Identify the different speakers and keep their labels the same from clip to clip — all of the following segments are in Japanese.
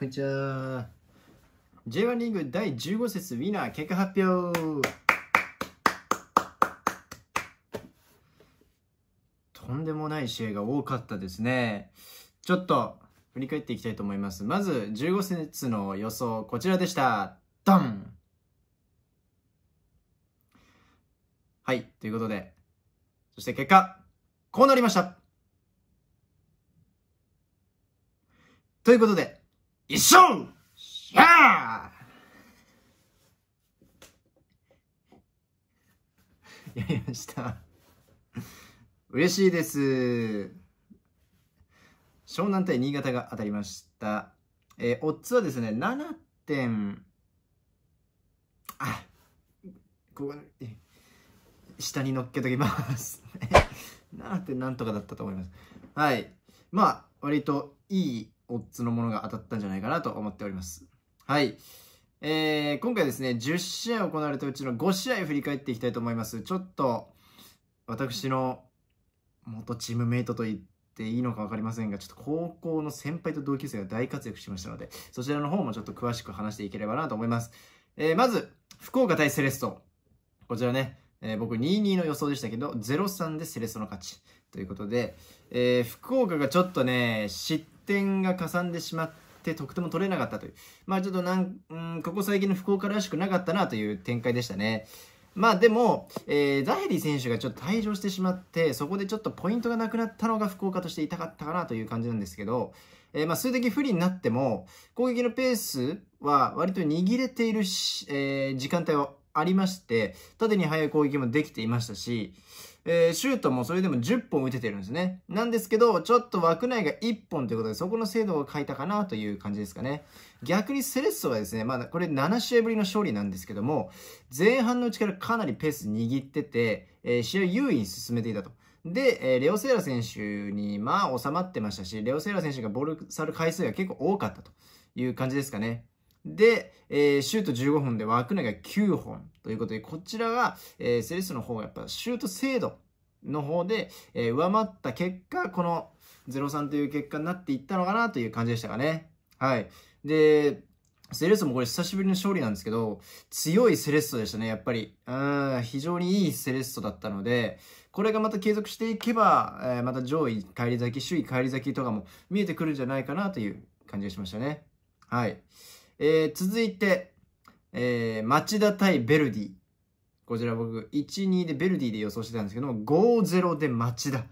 Speaker 1: こんにちは。J1 リーグ第15節ウィナー結果発表とんでもない試合が多かったですね。ちょっと振り返っていきたいと思います。まず15節の予想、こちらでした。ドンはい、ということで、そして結果、こうなりましたということで、一緒や やりました。嬉しいです。湘南対新潟が当たりました。えー、オッズはですね、7点、あ、ここ、下に乗っけときます。7 点なんとかだったと思います。はい。まあ、割といいオッズのものが当たったんじゃないかなと思っております。はい。えー、今回ですね、10試合行われたうちの5試合振り返っていきたいと思います。ちょっと、私の元チームメイトと言っていいのか分かりませんが、ちょっと高校の先輩と同級生が大活躍しましたので、そちらの方もちょっと詳しく話していければなと思います。えー、まず、福岡対セレスト。こちらね、えー、僕2-2の予想でしたけど、0-3でセレストの勝ち。ということで、えー、福岡がちょっとね、失点がかさんでしまって得点も取れなかったという、まあちょっとなん、うん、ここ最近の福岡らしくなかったなという展開でしたね。まあでも、えー、ザヘリ選手がちょっと退場してしまって、そこでちょっとポイントがなくなったのが福岡として痛かったかなという感じなんですけど、えー、まあ数的不利になっても、攻撃のペースは割と握れているし、えー、時間帯はありまして、縦に速い攻撃もできていましたし、えー、シュートもそれでも10本打ててるんですね。なんですけど、ちょっと枠内が1本ということで、そこの精度を変えたかなという感じですかね。逆にセレッソはですね、まあ、これ7試合ぶりの勝利なんですけども、前半のうちからかなりペース握ってて、えー、試合優位に進めていたと。で、えー、レオセーラ選手に、まあ、収まってましたし、レオセーラ選手がボール去る回数が結構多かったという感じですかね。で、えー、シュート15本で枠内が9本ということで、こちらが、えー、セレッソの方がやっぱシュート精度の方で、えー、上回った結果、この0-3という結果になっていったのかなという感じでしたかね。はい。で、セレッソもこれ久しぶりの勝利なんですけど、強いセレッソでしたね、やっぱり。うん、非常にいいセレッソだったので、これがまた継続していけば、えー、また上位返り咲き、首位返り咲きとかも見えてくるんじゃないかなという感じがしましたね。はい。えー、続いて、えー、町田対ベルディ。こちら僕、1、2でベルディで予想してたんですけども、5-0で町田。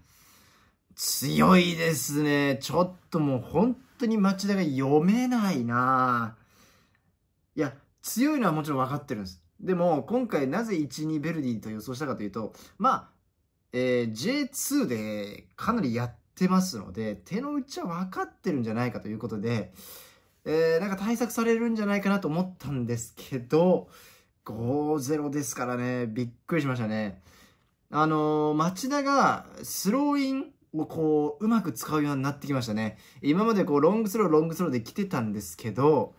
Speaker 1: 強いですね。ちょっともう本当に町田が読めないないや、強いのはもちろん分かってるんです。でも、今回なぜ1、2ベルディと予想したかというと、まあ、えー、J2 でかなりやってますので、手の内は分かってるんじゃないかということで、えー、なんか対策されるんじゃないかなと思ったんですけど、5-0ですからね、びっくりしましたね。あのー、町田がスローインをこう、うまく使うようになってきましたね。今までこう、ロングスロー、ロングスローで来てたんですけど、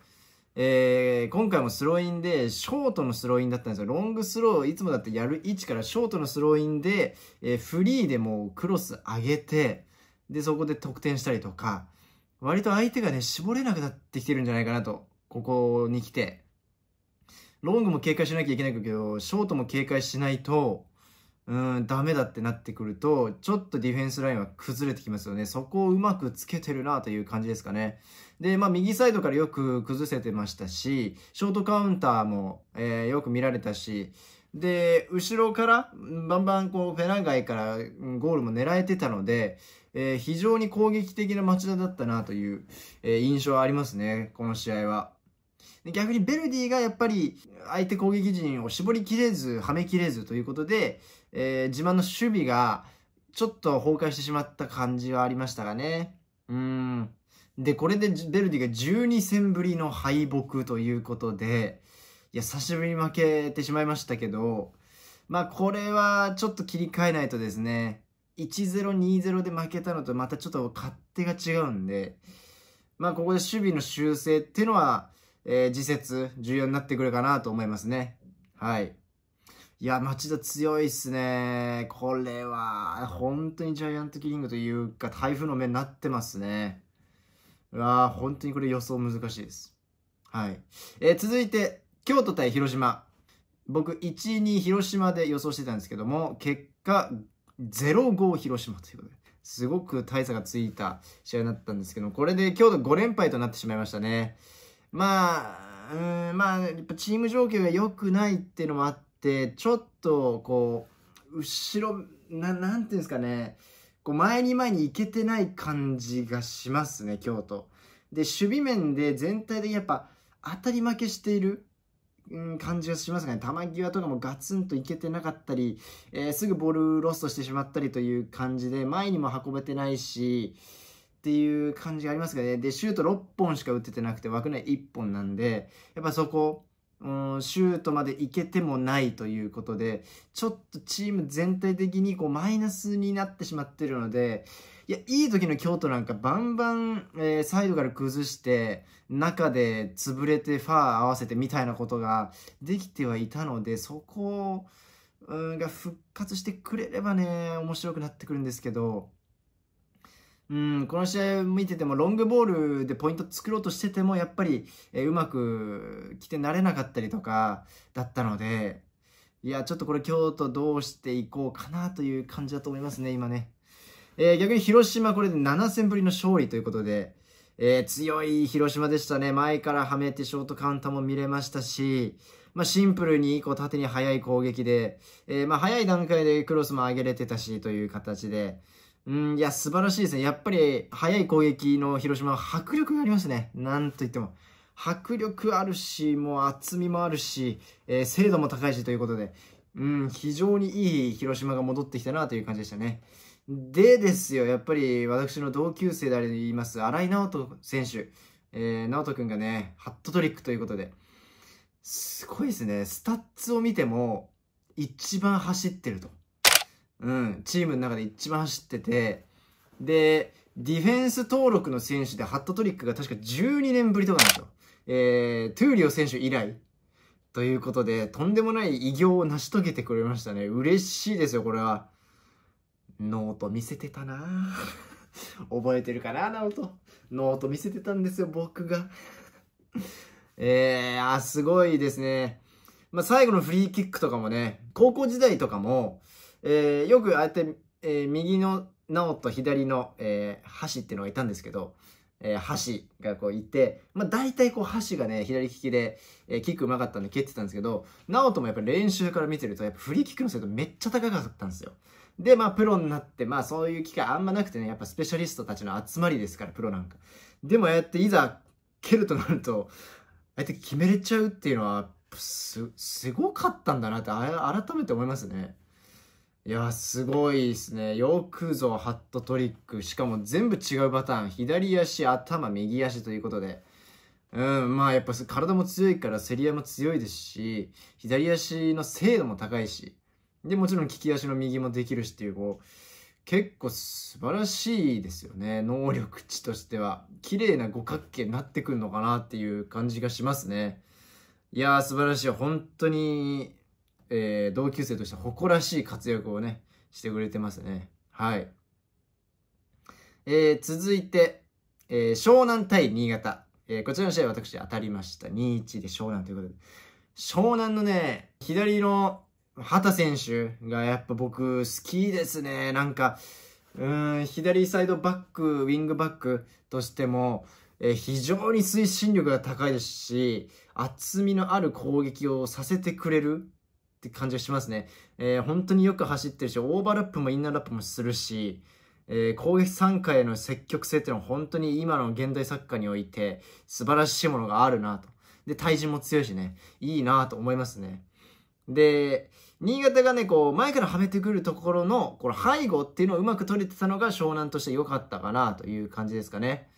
Speaker 1: えー、今回もスローインで、ショートのスローインだったんですよ。ロングスロー、いつもだってやる位置からショートのスローインで、えー、フリーでもうクロス上げて、で、そこで得点したりとか、割と相手がね、絞れなくなってきてるんじゃないかなと。ここに来て。ロングも警戒しなきゃいけないけど、ショートも警戒しないと、うん、ダメだってなってくると、ちょっとディフェンスラインは崩れてきますよね。そこをうまくつけてるなという感じですかね。で、まあ、右サイドからよく崩せてましたし、ショートカウンターも、えー、よく見られたし、で、後ろから、バンバンこう、ェラン街からゴールも狙えてたので、えー、非常に攻撃的な町田だったなという、えー、印象はありますね、この試合は。逆にベルディがやっぱり相手攻撃陣を絞りきれず、はめきれずということで、えー、自慢の守備がちょっと崩壊してしまった感じはありましたがね。うん。で、これでベルディが12戦ぶりの敗北ということで、いや、久しぶりに負けてしまいましたけど、まあこれはちょっと切り替えないとですね、1020で負けたのとまたちょっと勝手が違うんで、まあここで守備の修正っていうのは、えー、次節重要になってくるかなと思いますね。はい。いや、町田強いっすね。これは、本当にジャイアントキリングというか、台風の目になってますね。うわ本当にこれ予想難しいです。はい。えー、続いて、京都対広島。僕、1、2広島で予想してたんですけども、結果、0-5広島ということで、すごく大差がついた試合になったんですけど、これで京都5連敗となってしまいましたね。まあ、うん、まあ、やっぱチーム状況が良くないっていうのもあって、ちょっと、こう、後ろ、ななんていうんですかね、こう前に前に行けてない感じがしますね、京都。で、守備面で全体でやっぱ当たり負けしている。うん、感じがしますがね、球際とかもガツンといけてなかったり、えー、すぐボールロストしてしまったりという感じで、前にも運べてないし、っていう感じがありますがね、で、シュート6本しか打ててなくて、枠内1本なんで、やっぱそこ、うん、シュートまでいけてもないということで、ちょっとチーム全体的にこうマイナスになってしまってるので、いや、いい時の京都なんかバンバン、えー、サイドから崩して、中で潰れてファー合わせてみたいなことができてはいたので、そこが復活してくれればね、面白くなってくるんですけど、うん、この試合見ててもロングボールでポイント作ろうとしててもやっぱり、えうまく来てなれなかったりとかだったのでいやちょっとこれ京都どうしていこうかなという感じだと思いますね今ね。えー、逆に広島これで7戦ぶりの勝利ということで、えー、強い広島でしたね。前からはめてショートカウンターも見れましたし、まあ、シンプルにこう縦に速い攻撃で、えー、まあ早い段階でクロスも上げれてたしという形で、うん、いや、素晴らしいですね。やっぱり速い攻撃の広島は迫力がありますね。なんといっても。迫力あるし、もう厚みもあるし、えー、精度も高いしということで、うん、非常にいい広島が戻ってきたなという感じでしたね。でですよ、やっぱり私の同級生であります荒井直人選手、えー、直人君がね、ハットトリックということで、すごいですね、スタッツを見ても、一番走ってると。うん、チームの中で一番走ってて、で、ディフェンス登録の選手でハットトリックが確か12年ぶりとかなんですよ。えー、トゥーリオ選手以来ということで、とんでもない偉業を成し遂げてくれましたね。嬉しいですよ、これは。ノート見せてたな 覚えてるかな、ナオト。ノート見せてたんですよ、僕が えー、あ、すごいですね。まあ、最後のフリーキックとかもね、高校時代とかも、えー、よくああやって、えー、右のナオと左の、えー、箸っていうのがいたんですけど、えー、箸がこういて、まあ、大体こう箸がね、左利きで、えー、キックうまかったんで蹴ってたんですけど、ナオトもやっぱり練習から見てると、やっぱフリーキックの精度めっちゃ高かったんですよ。で、まあ、プロになって、まあ、そういう機会あんまなくてね、やっぱスペシャリストたちの集まりですから、プロなんか。でも、ああやっていざ蹴るとなると、あって決めれちゃうっていうのは、す、すごかったんだなって、あ改めて思いますね。いやすごいですね。よくぞ、ハットトリック。しかも全部違うパターン。左足、頭、右足ということで。うん、まあやっぱ体も強いから競り合いも強いですし、左足の精度も高いし、で、もちろん利き足の右もできるしっていう、こう、結構素晴らしいですよね。能力値としては。綺麗な五角形になってくるのかなっていう感じがしますね。いやー素晴らしい。本当に、えー、同級生として誇らしい活躍をね、してくれてますね。はい。えー、続いて、えー、湘南対新潟。えー、こちらの試合私当たりました。2-1で湘南ということで。湘南のね、左の畑選手がやっぱ僕好きですね。なんか、うん、左サイドバック、ウィングバックとしても、え非常に推進力が高いですし、厚みのある攻撃をさせてくれるって感じがしますね。えー、本当によく走ってるし、オーバーラップもインナーラップもするし、えー、攻撃参加への積極性っていうのは本当に今の現代サッカーにおいて素晴らしいものがあるなと。で、体重も強いしね、いいなと思いますね。で、新潟がね、こう、前からはめてくるところの、この背後っていうのをうまく取れてたのが湘南として良かったかなという感じですかね。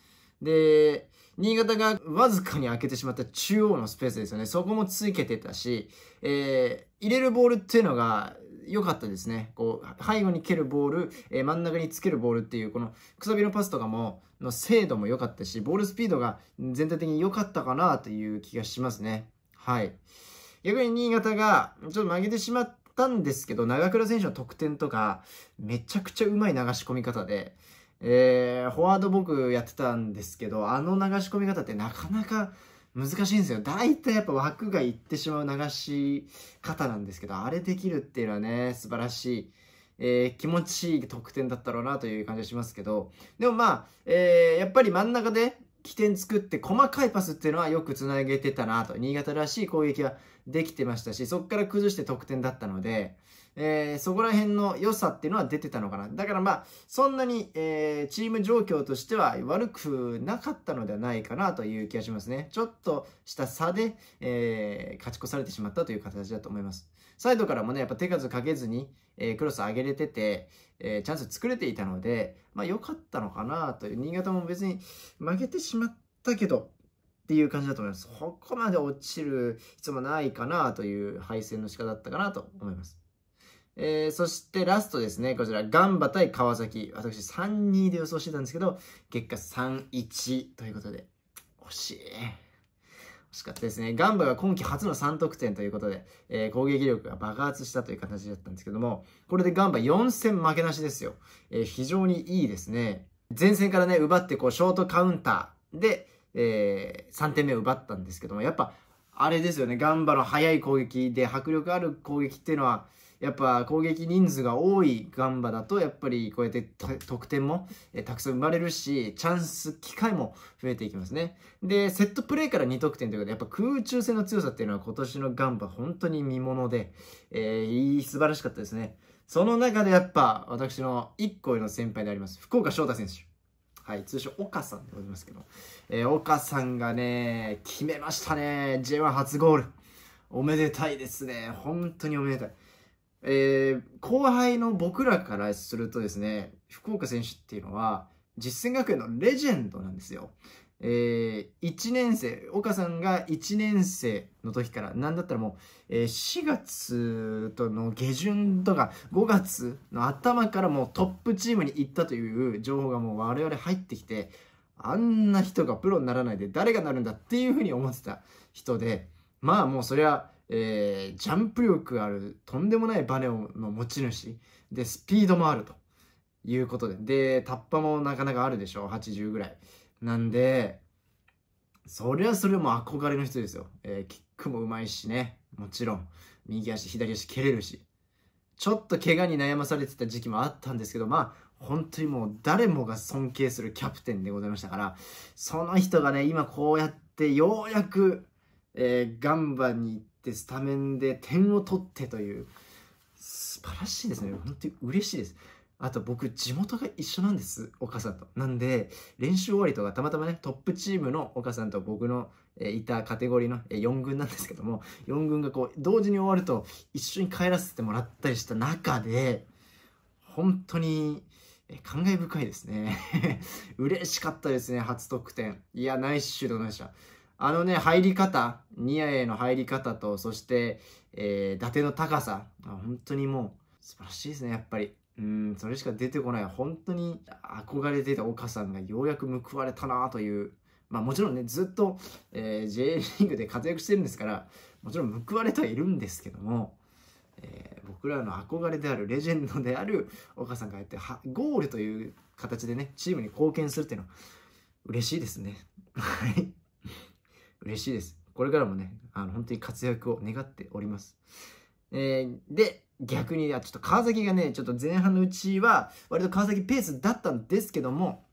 Speaker 1: で、新潟がわずかに開けてしまった中央のスペースですよね。そこもついけてたし、えー、入れるボールっていうのが良かったですね。こう、背後に蹴るボール、えー、真ん中につけるボールっていう、このくさびのパスとかも、の精度も良かったし、ボールスピードが全体的に良かったかなという気がしますね。はい。逆に新潟がちょっと曲げてしまったんですけど、長倉選手の得点とか、めちゃくちゃうまい流し込み方で、えー、フォワード僕やってたんですけど、あの流し込み方ってなかなか難しいんですよ。大体やっぱ枠がいってしまう流し方なんですけど、あれできるっていうのはね、素晴らしい。えー、気持ちいい得点だったろうなという感じがしますけど、でもまあ、えー、やっぱり真ん中で起点作って細かいパスっていうのはよくつなげてたなと、新潟らしい攻撃はできてましたし、そこから崩して得点だったので、えー、そこら辺の良さっていうのは出てたのかな。だからまあ、そんなに、えー、チーム状況としては悪くなかったのではないかなという気がしますね。ちょっとした差で、えー、勝ち越されてしまったという形だと思います。サイドからもね、やっぱ手数かけずに、えクロス上げれてて、えチャンス作れていたので、まあ良かったのかなという、新潟も別に負けてしまったけど、っていう感じだと思います。そこまで落ちる必要もないかなという敗戦の仕方だったかなと思います。えー、そしてラストですね、こちら、ガンバ対川崎。私3-2で予想してたんですけど、結果3-1ということで、惜しい。惜しかったですね。ガンバが今季初の3得点ということで、えー、攻撃力が爆発したという形だったんですけども、これでガンバ4戦負けなしですよ。えー、非常にいいですね。前線からね、奪ってこう、ショートカウンターで、えー、3点目を奪ったんですけども、やっぱ、あれですよね、ガンバの速い攻撃で迫力ある攻撃っていうのは、やっぱ攻撃人数が多いガンバだとやっぱりこうやって得点もたくさん生まれるしチャンス機会も増えていきますねでセットプレーから2得点ということでやっぱ空中戦の強さっていうのは今年のガンバ本当に見もので、えー、素晴らしかったですねその中でやっぱ私の1個の先輩であります福岡翔太選手はい、通称岡さんでございますけど、えー、岡さんがね、決めましたね、J1 初ゴール。おめでたいですね。本当におめでたい。えー、後輩の僕らからするとですね、福岡選手っていうのは、実践学園のレジェンドなんですよ。えー、1年生、岡さんが1年生の時から、なんだったらもう、えー、4月との下旬とか、5月の頭からもうトップチームに行ったという情報がもう我々入ってきて、あんな人がプロにならないで誰がなるんだっていうふうに思ってた人で、まあもうそれはえー、ジャンプ力あるとんでもないバネの持ち主でスピードもあるということででタッパもなかなかあるでしょ80ぐらいなんでそりゃそれも憧れの人ですよ、えー、キックもうまいしねもちろん右足左足蹴れるしちょっと怪我に悩まされてた時期もあったんですけどまあ本当にもう誰もが尊敬するキャプテンでございましたからその人がね今こうやってようやく、えー、ガンバに行ってってスタメンで点を取ってという素晴らしいですね本当に嬉しいですあと僕地元が一緒なんですお母さんとなんで練習終わりとかたまたまねトップチームのお母さんと僕のいたカテゴリーの4軍なんですけども4軍がこう同時に終わると一緒に帰らせてもらったりした中で本当に感慨深いですね 嬉しかったですね初得点いやナイスシュートでしたあのね、入り方、ニアへの入り方と、そして、えー、伊達の高さ、本当にもう素晴らしいですね、やっぱり。うん、それしか出てこない。本当に憧れていた岡さんがようやく報われたなという。まあもちろんね、ずっと、えー、J リーグで活躍してるんですから、もちろん報われてはいるんですけども、えー、僕らの憧れであるレジェンドである岡さんがやってゴールという形でねチームに貢献するっていうのは嬉しいですね。はい嬉しいです。これからもね、あの本当に活躍を願っております。えー、で、逆に、ちょっと川崎がね、ちょっと前半のうちは、割と川崎ペースだったんですけども、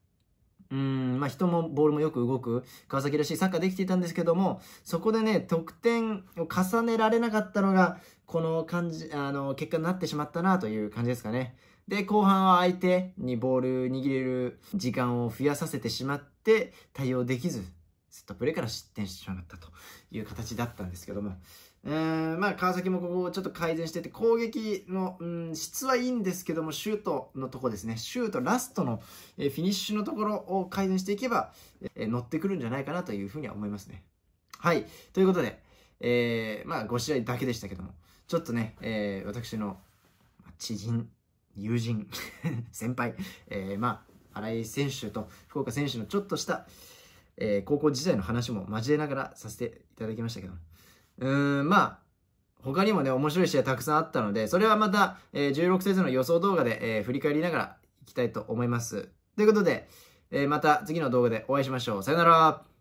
Speaker 1: うん、まあ人もボールもよく動く、川崎らしいサッカーできていたんですけども、そこでね、得点を重ねられなかったのが、この感じ、あの、結果になってしまったなという感じですかね。で、後半は相手にボール握れる時間を増やさせてしまって、対応できず、競ったプレーから失点してしまったという形だったんですけども、えー、まあ川崎もここをちょっと改善してて攻撃の、うん、質はいいんですけどもシュートのとこですねシュートラストの、えフィニッシュのところを改善していけば、え乗ってくるんじゃないかなというふうには思いますね。はいということで、えー、まあ5試合だけでしたけどもちょっとね、えー、私の知人友人 先輩、えー、まあ新井選手と福岡選手のちょっとした、えー、高校時代の話も交えながらさせていただきましたけどうーん、まあ、他にもね、面白い試合たくさんあったので、それはまた、えー、16節の予想動画で、えー、振り返りながらいきたいと思います。ということで、えー、また次の動画でお会いしましょう。さよなら。